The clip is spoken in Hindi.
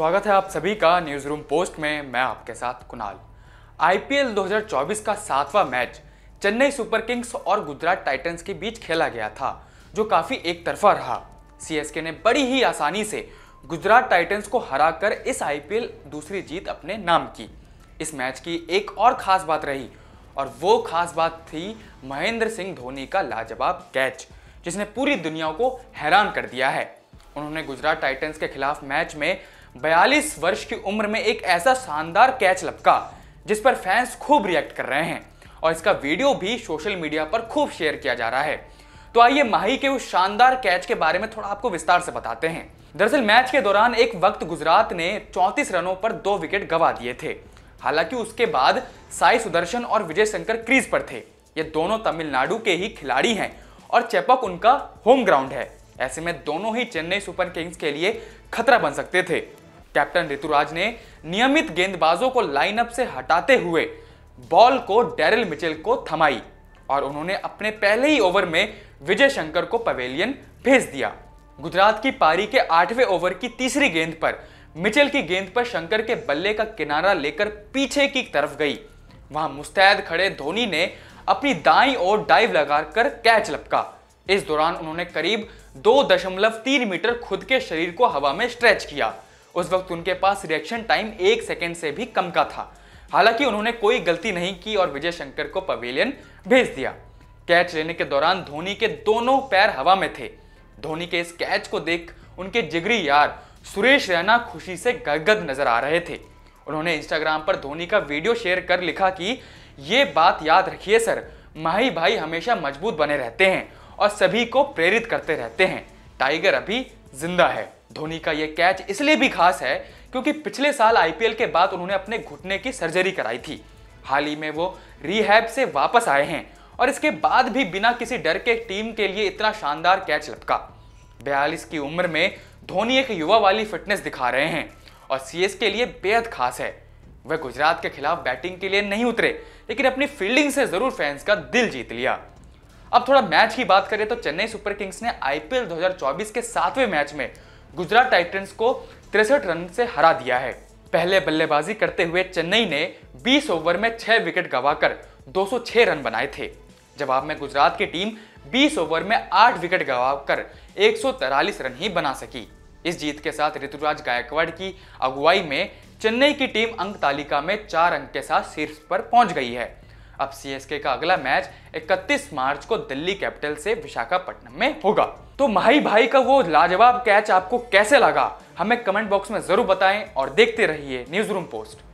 स्वागत है आप सभी का न्यूज रूम पोस्ट में मैं आपके साथ कुणाल आईपीएल 2024 का सातवां मैच चेन्नई सुपर किंग्स और गुजरात टाइटंस के बीच खेला गया था जो काफी एक तरफा रहा सीएसके ने बड़ी ही आसानी से गुजरात टाइटंस को हराकर इस आईपीएल दूसरी जीत अपने नाम की इस मैच की एक और खास बात रही और वो खास बात थी महेंद्र सिंह धोनी का लाजवाब कैच जिसने पूरी दुनिया को हैरान कर दिया है उन्होंने गुजरात टाइटंस के खिलाफ मैच में बयालीस वर्ष की उम्र में एक ऐसा शानदार कैच लपका जिस पर फैंस खूब रिएक्ट कर रहे हैं और इसका वीडियो भी सोशल मीडिया पर खूब शेयर किया जा रहा है तो आइए माही के उस शानदार कैच के बारे में थोड़ा आपको विस्तार से बताते हैं दरअसल मैच के दौरान एक वक्त गुजरात ने 34 रनों पर दो विकेट गंवा दिए थे हालांकि उसके बाद साई सुदर्शन और विजय शंकर क्रीज पर थे ये दोनों तमिलनाडु के ही खिलाड़ी हैं और चेपक उनका होम ग्राउंड है ऐसे में दोनों ही चेन्नई सुपर किंग्स के लिए खतरा बन सकते थे कैप्टन ऋतुराज ने नियमित गेंदबाजों को लाइनअप से हटाते हुए बॉल को डेरिल मिचेल को थमाई और उन्होंने अपने पहले ही ओवर में विजय शंकर को पवेलियन भेज दिया गुजरात की पारी के आठवें ओवर की तीसरी गेंद पर मिचेल की गेंद पर शंकर के बल्ले का किनारा लेकर पीछे की तरफ गई वहां मुस्तैद खड़े धोनी ने अपनी दाई ओर डाइव लगाकर कैच लपका इस दौरान उन्होंने करीब दो दशमलव तीन मीटर खुद के शरीर को हवा में स्ट्रेच किया उस वक्त उनके पास रिएक्शन टाइम एक सेकेंड से भी कम का था हालांकि उन्होंने कोई गलती नहीं की और विजय शंकर को पवेलियन भेज दिया कैच लेने के दौरान धोनी के दोनों पैर हवा में थे धोनी के इस कैच को देख उनके जिगरी यार सुरेश रैना खुशी से गदगद नजर आ रहे थे उन्होंने इंस्टाग्राम पर धोनी का वीडियो शेयर कर लिखा कि ये बात याद रखिए सर माही भाई हमेशा मजबूत बने रहते हैं और सभी को प्रेरित करते रहते हैं टाइगर अभी जिंदा है धोनी का यह कैच इसलिए भी खास है क्योंकि पिछले साल आईपीएल के बाद उन्होंने अपने घुटने की सर्जरी कराई थी हाल ही में वो रिहैब से वापस आए हैं और इसके बाद भी बिना किसी डर के टीम के लिए इतना शानदार कैच लपका बयालीस की उम्र में धोनी एक युवा वाली फिटनेस दिखा रहे हैं और सी के लिए बेहद खास है वह गुजरात के खिलाफ बैटिंग के लिए नहीं उतरे लेकिन अपनी फील्डिंग से जरूर फैंस का दिल जीत लिया अब थोड़ा मैच की बात करें तो चेन्नई सुपर किंग्स ने आईपीएल 2024 के सातवें मैच में गुजरात टाइटन्स को तिरसठ रन से हरा दिया है पहले बल्लेबाजी करते हुए चेन्नई ने 20 ओवर में 6 विकेट गवाकर 206 रन बनाए थे जवाब में गुजरात की टीम 20 ओवर में 8 विकेट गवाकर एक रन ही बना सकी इस जीत के साथ ऋतुराज गायकवाड़ की अगुवाई में चेन्नई की टीम अंक तालिका में चार अंक के साथ शीर्ष पर पहुंच गई है अब सी का अगला मैच 31 मार्च को दिल्ली कैपिटल से विशाखापट्टनम में होगा तो माही भाई का वो लाजवाब कैच आपको कैसे लगा हमें कमेंट बॉक्स में जरूर बताएं और देखते रहिए न्यूज रूम पोस्ट